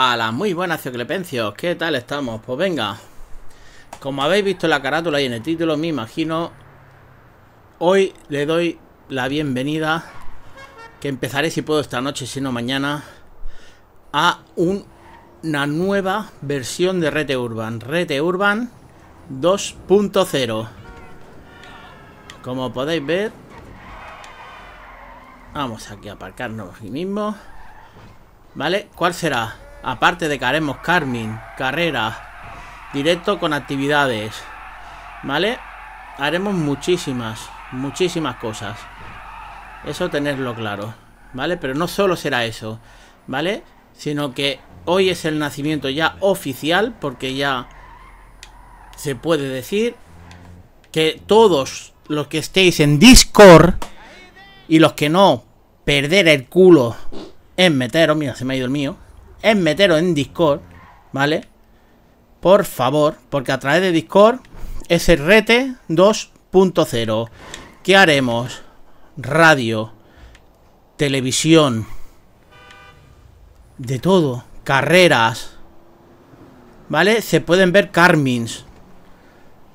A muy buenas Cioclepencios, ¿qué tal estamos? Pues venga, como habéis visto en la carátula y en el título, me imagino, hoy le doy la bienvenida, que empezaré si puedo esta noche, si no mañana, a una nueva versión de Rete Urban, Rete Urban 2.0. Como podéis ver, vamos aquí a aparcarnos aquí mismo. ¿Vale? ¿Cuál será? aparte de que haremos Carmen, carrera, directo con actividades, ¿vale? Haremos muchísimas, muchísimas cosas. Eso tenerlo claro, ¿vale? Pero no solo será eso, ¿vale? Sino que hoy es el nacimiento ya oficial, porque ya se puede decir que todos los que estéis en Discord y los que no, perder el culo en meteros, mira, se me ha ido el mío es meteros en Discord, ¿vale? Por favor, porque a través de Discord es el rete 2.0. ¿Qué haremos? Radio, televisión, de todo, carreras, ¿vale? Se pueden ver Carmins,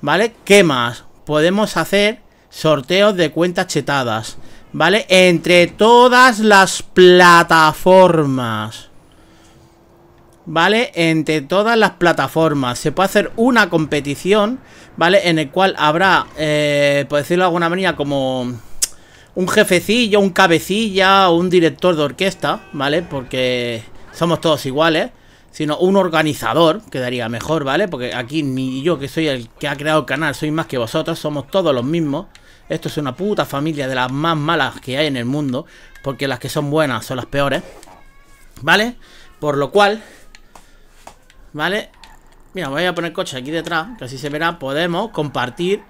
¿vale? ¿Qué más? Podemos hacer sorteos de cuentas chetadas, ¿vale? Entre todas las plataformas. ¿vale? Entre todas las plataformas. Se puede hacer una competición, ¿vale? En el cual habrá, eh, por decirlo de alguna manera, como un jefecillo, un cabecilla un director de orquesta, ¿vale? Porque somos todos iguales. Sino un organizador, quedaría mejor, ¿vale? Porque aquí ni yo que soy el que ha creado el canal, soy más que vosotros, somos todos los mismos. Esto es una puta familia de las más malas que hay en el mundo, porque las que son buenas son las peores, ¿vale? Por lo cual, ¿vale? Mira, voy a poner coche aquí detrás, que así se verá. Podemos compartir,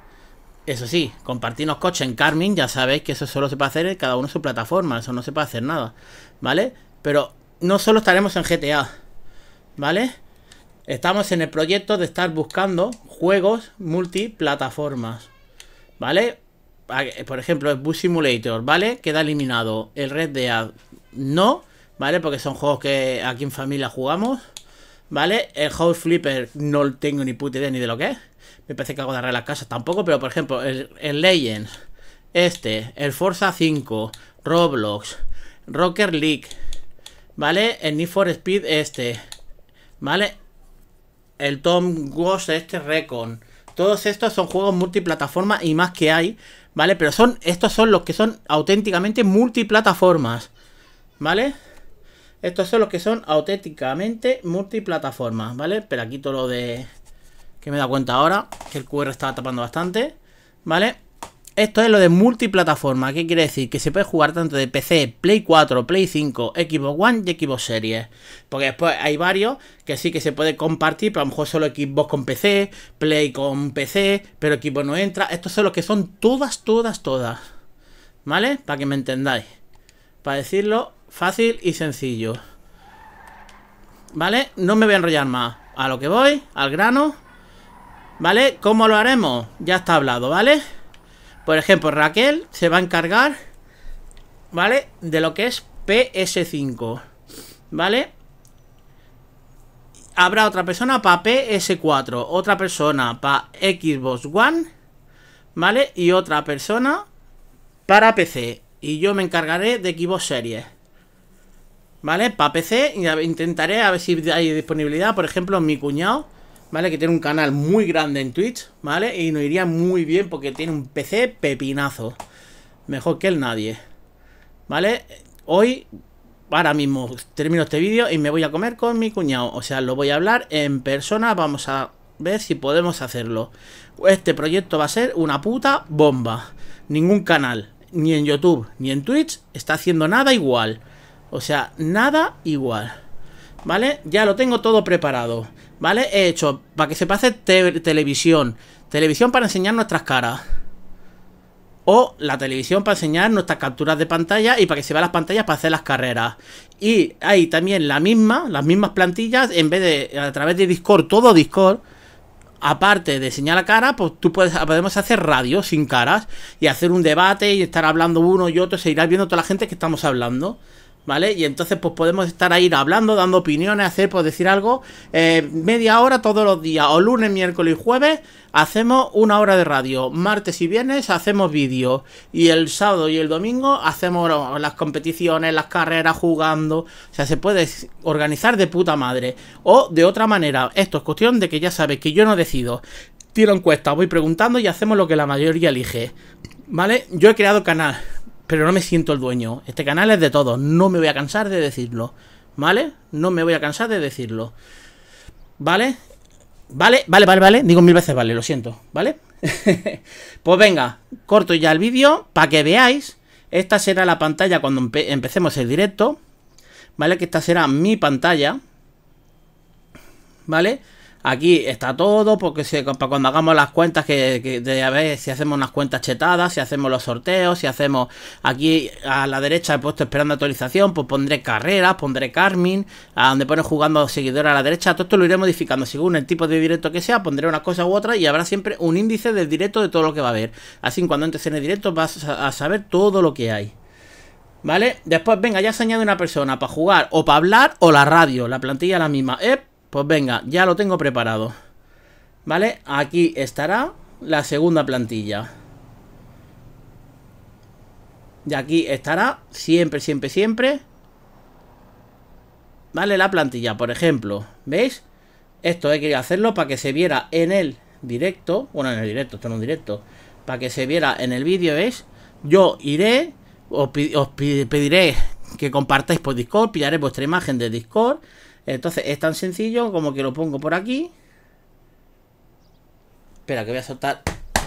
eso sí, compartirnos coches en Carmin. Ya sabéis que eso solo se puede hacer en cada uno su plataforma, eso no se puede hacer nada, ¿vale? Pero no solo estaremos en GTA, ¿vale? Estamos en el proyecto de estar buscando juegos multiplataformas, ¿vale? Por ejemplo, el Bus Simulator, ¿vale? Queda eliminado. El Red Dead, no, ¿vale? Porque son juegos que aquí en familia jugamos. ¿Vale? El House Flipper no tengo ni puta idea ni de lo que es. Me parece que hago de arreglar las casas tampoco, pero por ejemplo, el, el Legends, este, el Forza 5, Roblox, Rocker League, ¿vale? El Need for Speed, este, ¿vale? El Tom Ghost, este Recon. Todos estos son juegos multiplataforma y más que hay, ¿vale? Pero son, estos son los que son auténticamente multiplataformas, ¿vale? Estos son los que son auténticamente multiplataformas, ¿vale? Pero aquí todo lo de... Que me he dado cuenta ahora, que el QR estaba tapando bastante, ¿vale? Esto es lo de multiplataforma, ¿qué quiere decir? Que se puede jugar tanto de PC, Play 4, Play 5, Xbox One y Xbox Series. Porque después hay varios que sí que se puede compartir, pero a lo mejor solo Xbox con PC, Play con PC, pero Xbox no entra. Estos son los que son todas, todas, todas. ¿Vale? Para que me entendáis. Para decirlo Fácil y sencillo. ¿Vale? No me voy a enrollar más. A lo que voy, al grano. ¿Vale? ¿Cómo lo haremos? Ya está hablado, ¿vale? Por ejemplo, Raquel se va a encargar, ¿vale? De lo que es PS5, ¿vale? Habrá otra persona para PS4, otra persona para Xbox One, ¿vale? Y otra persona para PC. Y yo me encargaré de Xbox Series. ¿vale? Para PC, y intentaré a ver si hay disponibilidad, por ejemplo, mi cuñado, ¿vale? Que tiene un canal muy grande en Twitch, ¿vale? Y nos iría muy bien porque tiene un PC pepinazo, mejor que el nadie, ¿vale? Hoy, ahora mismo, termino este vídeo y me voy a comer con mi cuñado, o sea, lo voy a hablar en persona, vamos a ver si podemos hacerlo. Este proyecto va a ser una puta bomba. Ningún canal, ni en YouTube, ni en Twitch, está haciendo nada igual. O sea, nada igual. ¿Vale? Ya lo tengo todo preparado. ¿Vale? He hecho para que se pase televisión. Televisión para enseñar nuestras caras. O la televisión para enseñar nuestras capturas de pantalla y para que se vean las pantallas para hacer las carreras. Y hay también la misma, las mismas plantillas, en vez de a través de Discord, todo Discord. Aparte de enseñar la cara, pues tú puedes, podemos hacer radio sin caras y hacer un debate y estar hablando uno y otro, Se irá viendo toda la gente que estamos hablando. ¿Vale? Y entonces pues podemos estar ahí hablando, dando opiniones, hacer, pues decir algo, eh, media hora todos los días, o lunes, miércoles y jueves, hacemos una hora de radio, martes y viernes hacemos vídeo, y el sábado y el domingo hacemos las competiciones, las carreras, jugando, o sea, se puede organizar de puta madre, o de otra manera, esto es cuestión de que ya sabes que yo no decido, tiro encuestas, voy preguntando y hacemos lo que la mayoría elige. ¿Vale? Yo he creado canal, pero no me siento el dueño. Este canal es de todos, no me voy a cansar de decirlo. ¿Vale? No me voy a cansar de decirlo. ¿Vale? Vale, vale, vale, vale. Digo mil veces vale, lo siento, ¿vale? pues venga, corto ya el vídeo para que veáis. Esta será la pantalla cuando empecemos el directo. ¿Vale? Que esta será mi pantalla. ¿Vale? Aquí está todo, porque cuando hagamos las cuentas, que, a ver si hacemos unas cuentas chetadas, si hacemos los sorteos, si hacemos aquí a la derecha he puesto esperando actualización, pues pondré carreras, pondré Carmen, a donde pone jugando seguidor a la derecha, todo esto lo iré modificando según el tipo de directo que sea, pondré una cosa u otra y habrá siempre un índice del directo de todo lo que va a haber. Así cuando entres en el directo vas a saber todo lo que hay. ¿Vale? Después, venga, ya se añade una persona para jugar o para hablar o la radio. La plantilla la misma. Pues venga, ya lo tengo preparado. ¿Vale? Aquí estará la segunda plantilla. Y aquí estará siempre, siempre, siempre. ¿Vale? La plantilla, por ejemplo. ¿Veis? Esto he querido hacerlo para que se viera en el directo. Bueno, en el directo, esto no es un directo. Para que se viera en el vídeo, ¿veis? Yo iré, os, pediré que compartáis por Discord, pillaré vuestra imagen de Discord entonces es tan sencillo como que lo pongo por aquí. Espera que voy a soltar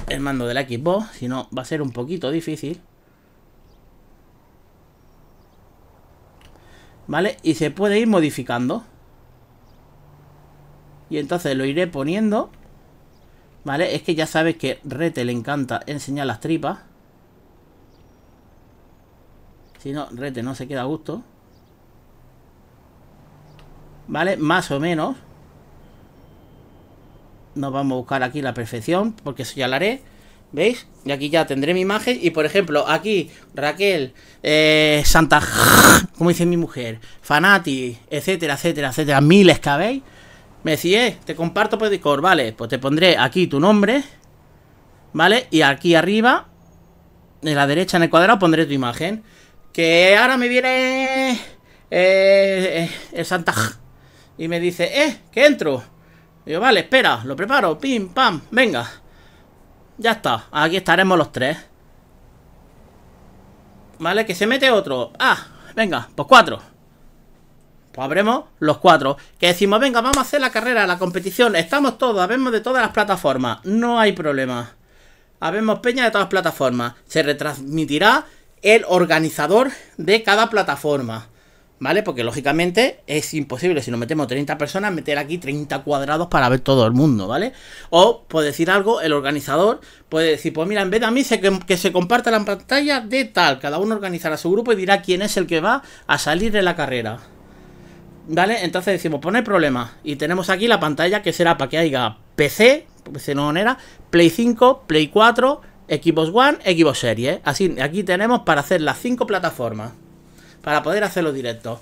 el mando del Xbox, si no va a ser un poquito difícil. ¿Vale? Y se puede ir modificando. Y entonces lo iré poniendo. ¿Vale? Es que ya sabes que Rete le encanta enseñar las tripas. Si no, Rete no se queda a gusto. ¿Vale? Más o menos. Nos vamos a buscar aquí la perfección, porque eso ya lo haré. ¿Veis? Y aquí ya tendré mi imagen. Y por ejemplo, aquí, Raquel, eh, Santa, como dice mi mujer, Fanati, etcétera, etcétera, etcétera, miles que habéis. Me decís, eh, te comparto por Discord, vale, pues te pondré aquí tu nombre, ¿vale? Y aquí arriba, en la derecha en el cuadrado, pondré tu imagen. Que ahora me viene eh, eh, el Santa y me dice, eh, que entro. yo, vale, espera, lo preparo, pim, pam, venga. Ya está, aquí estaremos los tres. Vale, que se mete otro. Ah, venga, pues cuatro. Pues abremos los cuatro. Que decimos, venga, vamos a hacer la carrera, la competición. Estamos todos, habemos de todas las plataformas. No hay problema. Habemos peña de todas las plataformas. Se retransmitirá el organizador de cada plataforma. ¿Vale? Porque lógicamente es imposible, si nos metemos 30 personas, meter aquí 30 cuadrados para ver todo el mundo, ¿vale? O, por decir algo, el organizador puede decir, pues mira, en vez de a mí se, que, se comparta la pantalla de tal, cada uno organizará su grupo y dirá quién es el que va a salir de la carrera. ¿Vale? Entonces decimos, pues no problema. Y tenemos aquí la pantalla que será para que haya PC, PC no era, Play 5, Play 4, Equipos One, Equipos Series. ¿eh? Así, aquí tenemos para hacer las 5 plataformas para poder hacer directo,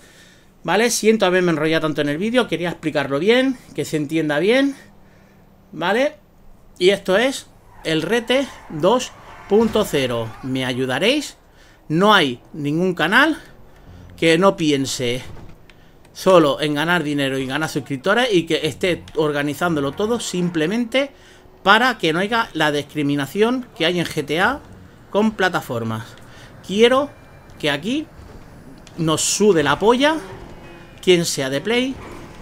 ¿Vale? Siento haberme enrollado tanto en el vídeo, quería explicarlo bien, que se entienda bien. ¿Vale? Y esto es el rete 2.0. ¿Me ayudaréis? No hay ningún canal que no piense solo en ganar dinero y ganar suscriptores y que esté organizándolo todo simplemente para que no haya la discriminación que hay en GTA con plataformas. Quiero que aquí nos sude la polla, quien sea de Play,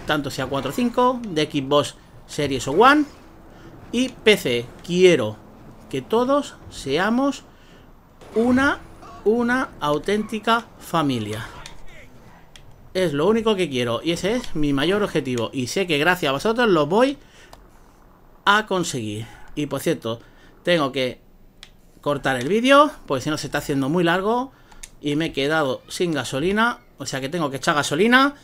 tanto sea 4 o 5, de Xbox Series o One y PC. Quiero que todos seamos una, una auténtica familia. Es lo único que quiero y ese es mi mayor objetivo. Y sé que gracias a vosotros lo voy a conseguir. Y por cierto, tengo que cortar el vídeo, porque si no se está haciendo muy largo y me he quedado sin gasolina, o sea que tengo que echar gasolina.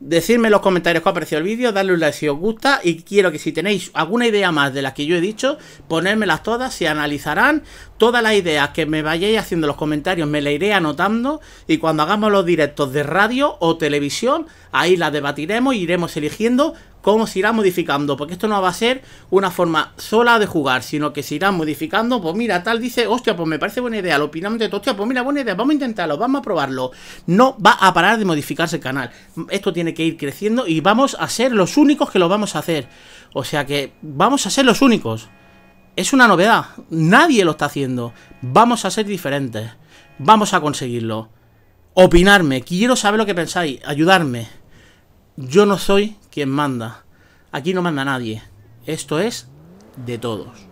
Decidme en los comentarios que ha parecido el vídeo, darle un like si os gusta y quiero que si tenéis alguna idea más de las que yo he dicho, ponérmelas todas, se analizarán, todas las ideas que me vayáis haciendo en los comentarios me las iré anotando y cuando hagamos los directos de radio o televisión, ahí las debatiremos y iremos eligiendo cómo se irá modificando, porque esto no va a ser una forma sola de jugar, sino que se irá modificando, pues mira, tal dice, hostia, pues me parece buena idea, lo opinamos de todo, hostia, pues mira, buena idea, vamos a intentarlo, vamos a probarlo, no va a parar de modificarse el canal, esto tiene que ir creciendo y vamos a ser los únicos que lo vamos a hacer, o sea que vamos a ser los únicos, es una novedad, nadie lo está haciendo, vamos a ser diferentes, vamos a conseguirlo, opinarme, quiero saber lo que pensáis, ayudarme, yo no soy ¿Quién manda. Aquí no manda nadie. Esto es de todos.